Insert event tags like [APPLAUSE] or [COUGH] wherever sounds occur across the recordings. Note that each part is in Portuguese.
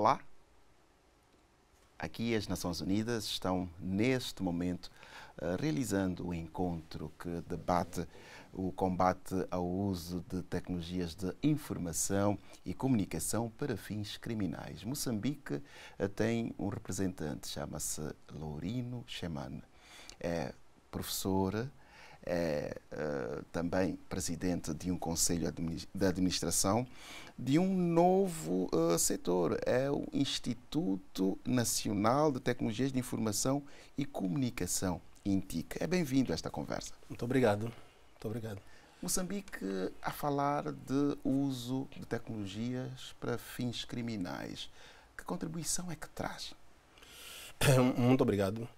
Olá. Aqui as Nações Unidas estão, neste momento, eh, realizando o um encontro que debate o combate ao uso de tecnologias de informação e comunicação para fins criminais. Moçambique eh, tem um representante, chama-se Lourino Xemane. É professora é uh, também presidente de um conselho de administração de um novo uh, setor, é o Instituto Nacional de Tecnologias de Informação e Comunicação, INTIC. É bem-vindo a esta conversa. Muito obrigado. Muito obrigado. Moçambique a falar de uso de tecnologias para fins criminais. Que contribuição é que traz? [COUGHS] Muito obrigado.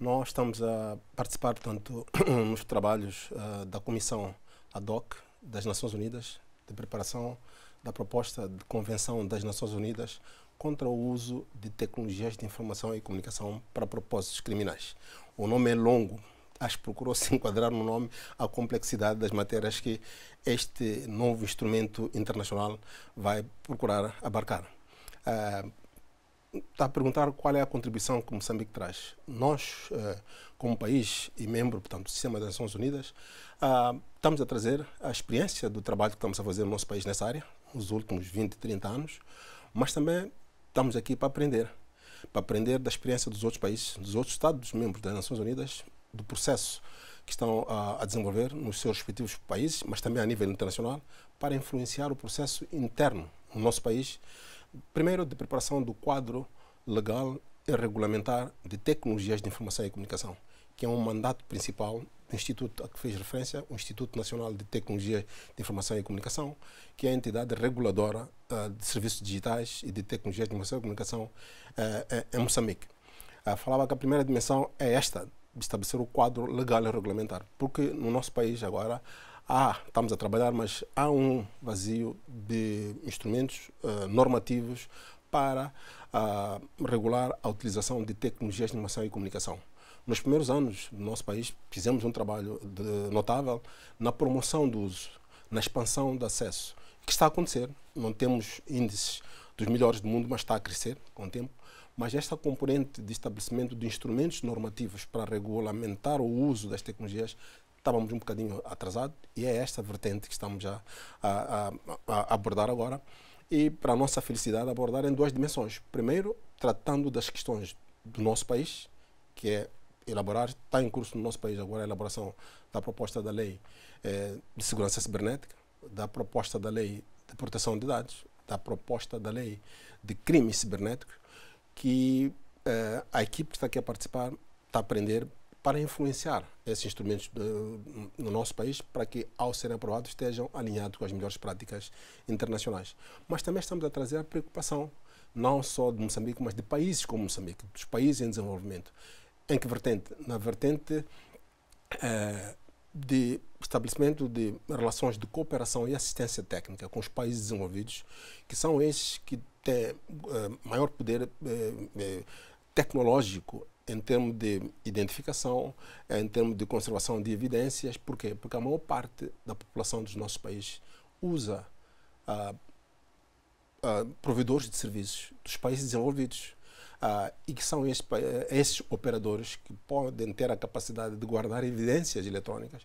Nós estamos a participar tanto [COUGHS] nos trabalhos uh, da Comissão ad hoc das Nações Unidas de preparação da proposta de Convenção das Nações Unidas contra o uso de tecnologias de informação e comunicação para propósitos criminais. O nome é longo, acho que procurou se enquadrar no nome a complexidade das matérias que este novo instrumento internacional vai procurar abarcar. Uh, está a perguntar qual é a contribuição que Moçambique traz. Nós, eh, como país e membro portanto, do Sistema das Nações Unidas, ah, estamos a trazer a experiência do trabalho que estamos a fazer no nosso país nessa área, nos últimos 20, 30 anos, mas também estamos aqui para aprender. Para aprender da experiência dos outros países, dos outros Estados-membros das Nações Unidas, do processo que estão a desenvolver nos seus respectivos países, mas também a nível internacional, para influenciar o processo interno no nosso país Primeiro, de preparação do quadro legal e regulamentar de tecnologias de informação e comunicação, que é um mandato principal do Instituto a que fez referência, o Instituto Nacional de Tecnologias de Informação e Comunicação, que é a entidade reguladora uh, de serviços digitais e de tecnologias de informação e comunicação uh, em Moçambique. Uh, falava que a primeira dimensão é esta, de estabelecer o quadro legal e regulamentar, porque no nosso país agora há, estamos a trabalhar, mas há um vazio de instrumentos uh, normativos para uh, regular a utilização de tecnologias de informação e comunicação. Nos primeiros anos do nosso país, fizemos um trabalho de, notável na promoção do uso, na expansão do acesso, que está a acontecer. Não temos índices dos melhores do mundo, mas está a crescer com o tempo. Mas esta componente de estabelecimento de instrumentos normativos para regulamentar o uso das tecnologias estávamos um bocadinho atrasados e é esta vertente que estamos já a, a, a, abordar agora. E, para a nossa felicidade, abordar em duas dimensões. Primeiro, tratando das questões do nosso país, que é elaborar, está em curso no nosso país agora a elaboração da proposta da lei eh, de segurança cibernética, da proposta da lei de proteção de dados, da proposta da lei de crimes cibernéticos, que eh, a equipe que está aqui a participar está a aprender para influenciar esses instrumentos eh, no nosso país para que, ao serem aprovados, estejam alinhados com as melhores práticas internacionais. Mas também estamos a trazer a preocupação, não só de Moçambique, mas de países como Moçambique, dos países em desenvolvimento. Em que vertente? Na vertente eh, de estabelecimento de relações de cooperação e assistência técnica com os países desenvolvidos, que são esses que têm eh, maior poder tecnológico em termos de identificação, eh, em termos de conservação de evidências. Por quê? Porque a maior parte da população dos nossos países usa ah, ah, provedores de serviços dos países desenvolvidos. Ah, e que são esses, esses operadores que podem ter a capacidade de guardar evidências eletrônicas,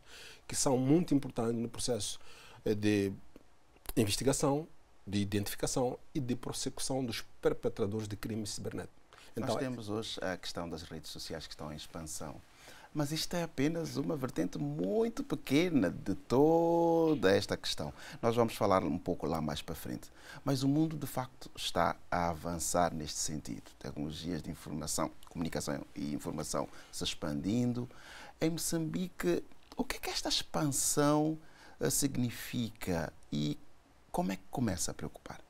que são muito importantes no processo eh, de investigação, de identificação e de prosecução dos perpetradores de crimes cibernéticos. Então, Nós é temos hoje a questão das redes sociais que estão em expansão. Mas isto é apenas uma vertente muito pequena de toda esta questão. Nós vamos falar um pouco lá mais para frente. Mas o mundo de facto está a avançar neste sentido. Tecnologias de informação, comunicação e informação se expandindo. Em Moçambique, o que é que esta expansão eh, significa e como é que começa a preocupar?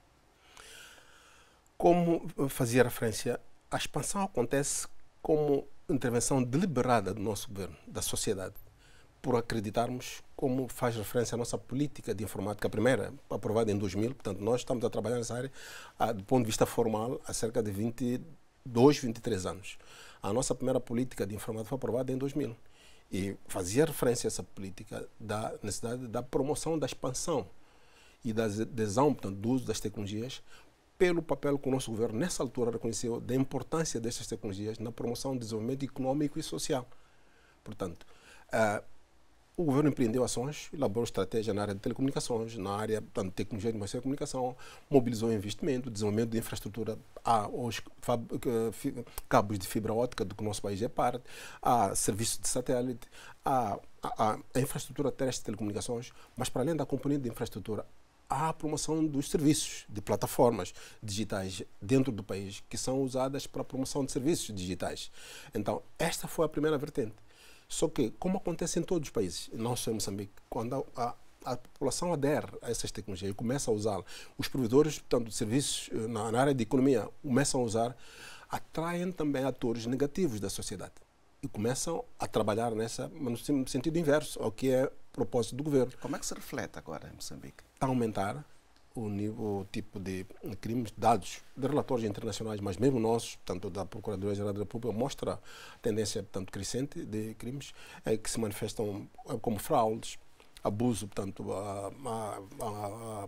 Como eh, fazia referência, a expansão acontece como intervenção deliberada do nosso governo, da sociedade, por acreditarmos, como faz referência à nossa política de informática primeira, aprovada em 2000, portanto, nós estamos a trabalhar nessa área, ah, do ponto de vista formal, há cerca de 22, 23 anos. A nossa primeira política de informática foi aprovada em 2000 e fazia referência a essa política da necessidade da promoção da expansão e da adesão, portanto, do uso das tecnologias pelo papel que o nosso governo, nessa altura, reconheceu da importância destas tecnologias na promoção do desenvolvimento econômico e social. Portanto, uh, o governo empreendeu ações, elaborou estratégia na área de telecomunicações, na área portanto, de tecnologia de informação e comunicação, mobilizou investimento, desenvolvimento de infraestrutura. Há eh, hoje cabos de fibra óptica do que o nosso país é parte, há serviços de satélite, há, há, há a infraestrutura terrestre de telecomunicações, mas para além da componente de infraestrutura, há a promoção dos serviços, de plataformas digitais dentro do país, que são usadas para a promoção de serviços digitais. Então, esta foi a primeira vertente. Só que, como acontece em todos os países, não só em Moçambique, quando a, a população adere a essas tecnologias e começa a usá-las, os provedores portanto, de serviços eh, na, na área de economia começam a usar, atraem também atores negativos da sociedade e começam a trabalhar nessa, no sentido inverso ao que é propósito do governo. Como é que se reflete agora em Moçambique? está a aumentar o, nível, o tipo de crimes, dados de relatórios internacionais, mas mesmo nossos, tanto da Procuradoria-Geral da República, mostra a tendência portanto, crescente de crimes eh, que se manifestam eh, como fraudes, abuso, portanto, a, a, a,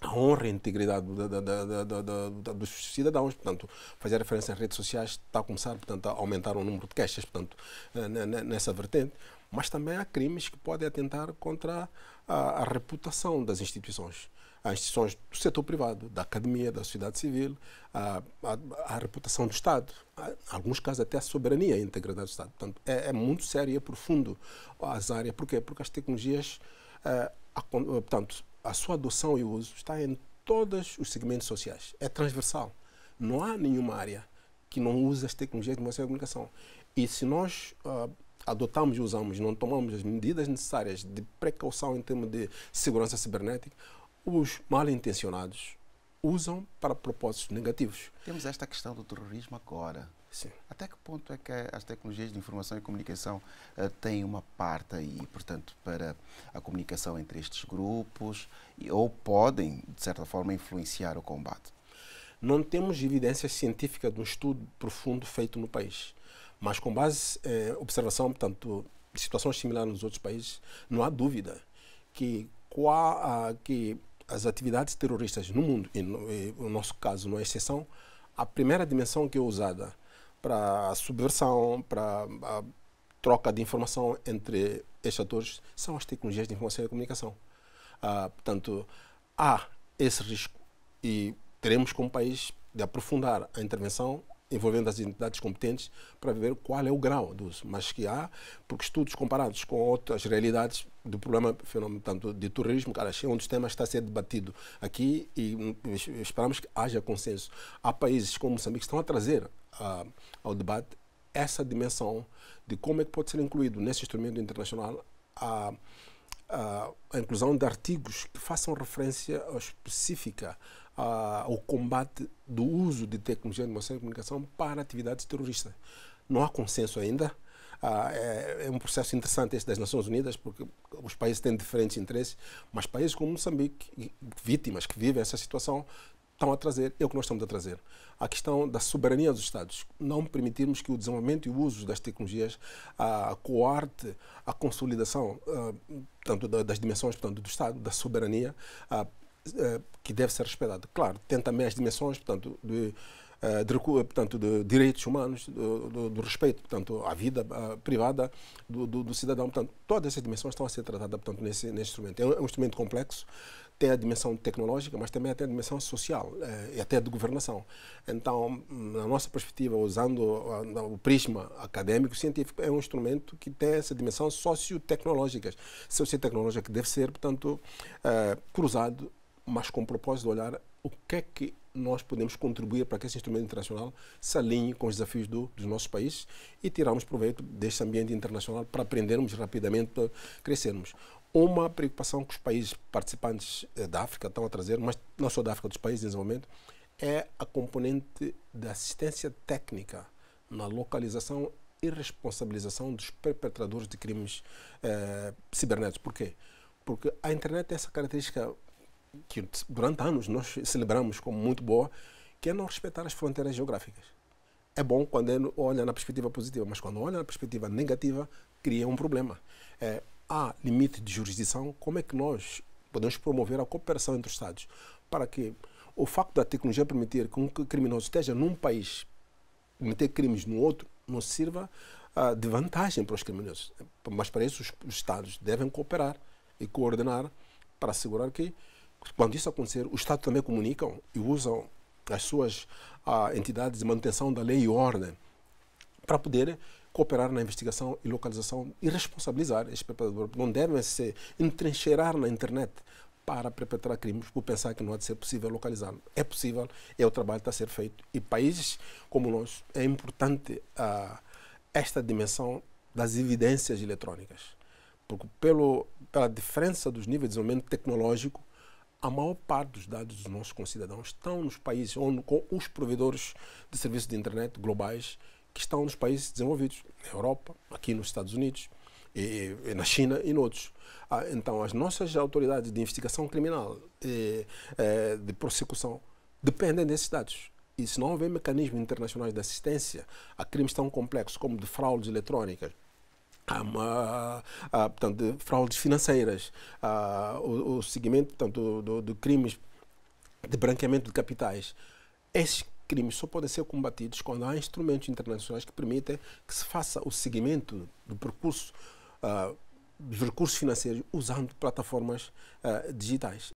a honra e a integridade da, da, da, dos cidadãos, portanto, fazer referência às redes sociais está a começar, portanto, a aumentar o número de queixas, portanto, eh, nessa vertente mas também há crimes que podem atentar contra a, a reputação das instituições. As instituições do setor privado, da academia, da sociedade civil, a, a, a reputação do Estado, em alguns casos até a soberania e a integridade do Estado. Portanto, é, é muito sério e é profundo as áreas. Por quê? Porque as tecnologias, é, a, eh, portanto, a sua adoção e uso está em todos os segmentos sociais. É transversal. Não há nenhuma área que não use as tecnologias de informação e comunicação. E se nós uh, adotamos e usamos, não tomamos as medidas necessárias de precaução em termos de segurança cibernética, os mal intencionados usam para propósitos negativos. Temos esta questão do terrorismo agora. Sim. Até que ponto é que as tecnologias de informação e comunicação uh, têm uma parte aí, portanto, para a comunicação entre estes grupos ou podem, de certa forma, influenciar o combate? Não temos evidência científica de um estudo profundo feito no país. Mas com base eh, observação, portanto, de situações similares nos outros países, não há dúvida que, qual, ah, que as atividades terroristas no mundo, e no, e no nosso caso não é exceção, a primeira dimensão que é usada para a subversão, para a troca de informação entre estes atores, são as tecnologias de informação e comunicação. Ah, portanto, há esse risco e teremos como país de aprofundar a intervenção envolvendo as entidades competentes para ver qual é o grau do uso, mas que há, porque estudos comparados com outras realidades do problema fenômeno tanto de terrorismo, cara, é um dos temas que está a ser debatido aqui e hum, esperamos que haja consenso. Há países como Moçambique que estão a trazer uh, ao debate essa dimensão de como é que pode ser incluído nesse instrumento internacional a, a, a inclusão de artigos que façam referência específica o combate do uso de tecnologia de informação e comunicação para atividades terroristas. Não há consenso ainda. Ah, é, é, um processo interessante este das Nações Unidas, porque os países têm diferentes interesses, mas países como Moçambique, vítimas que vivem essa situação, estão a trazer, é o que nós estamos a trazer. A questão da soberania dos Estados. Não permitirmos que o desenvolvimento e o uso das tecnologias ah, coarte a consolidação ah, tanto das dimensões portanto, do Estado, da soberania, ah, eh, que deve ser respeitado. Claro, tem também as dimensões, portanto, de, eh, de, portanto, de direitos humanos, do, do, do respeito, portanto, à vida eh, privada do, do, cidadão. Portanto, todas essas dimensões estão a ser tratadas, portanto, nesse, nesse instrumento. É um, é um instrumento complexo, tem a dimensão tecnológica, mas também tem a dimensão social e até de governação. Então, na nossa perspectiva, usando o, o prisma académico científico, é um instrumento que tem essa dimensão sociotecnológica. Sociotecnológica que deve ser, portanto, cruzado mas com o propósito de olhar o que é que nós podemos contribuir para que esse instrumento internacional se alinhe com os desafios do, dos nossos países e tirarmos proveito deste ambiente internacional para aprendermos rapidamente, para crescermos. Uma preocupação que os países participantes eh, da África estão a trazer, mas não só da África, dos países em desenvolvimento, é a componente da assistência técnica na localização e responsabilização dos perpetradores de crimes eh, cibernéticos. Por quê? Porque a internet tem é essa característica que durante anos nós celebramos como muito boa, que é não respeitar as fronteiras geográficas. É bom quando é olha na perspectiva positiva, mas quando olha na perspectiva negativa, cria um problema. É, há limite de jurisdição, como é que nós podemos promover a cooperação entre os Estados para que o facto da tecnologia permitir que um criminoso esteja num país cometer crimes no outro não sirva uh, de vantagem para os criminosos. Mas para isso os Estados devem cooperar e coordenar para assegurar que quando isso acontecer, o Estado também comunicam e usam as suas ah, entidades de manutenção da lei e ordem para poder cooperar na investigação e localização e responsabilizar esses perpetradores. Não devem se entrincheirar na internet para perpetrar crimes por pensar que não há de ser possível localizar. É possível, é o trabalho que está a ser feito. E países como nós, é importante ah, esta dimensão das evidências eletrônicas. Porque pelo, pela diferença dos níveis de desenvolvimento tecnológico, a maior parte dos dados dos nossos concidadãos estão nos países onde com os provedores de serviços de internet globais que estão nos países desenvolvidos, na Europa, aqui nos Estados Unidos, e, e na China e noutros. Ah, então, as nossas autoridades de investigação criminal e, eh, e eh, de prosecução dependem desses dados. E se não houver mecanismos internacionais de assistência a crimes tão complexos como de fraudes eletrônicas, ah, uma, a, ah, portanto, fraudes financeiras, há, ah, o, o seguimento portanto, do, do, de crimes de branqueamento de capitais. Esses crimes só podem ser combatidos quando há instrumentos internacionais que permitem que se faça o seguimento do percurso uh, dos recursos financeiros usando plataformas uh, digitais.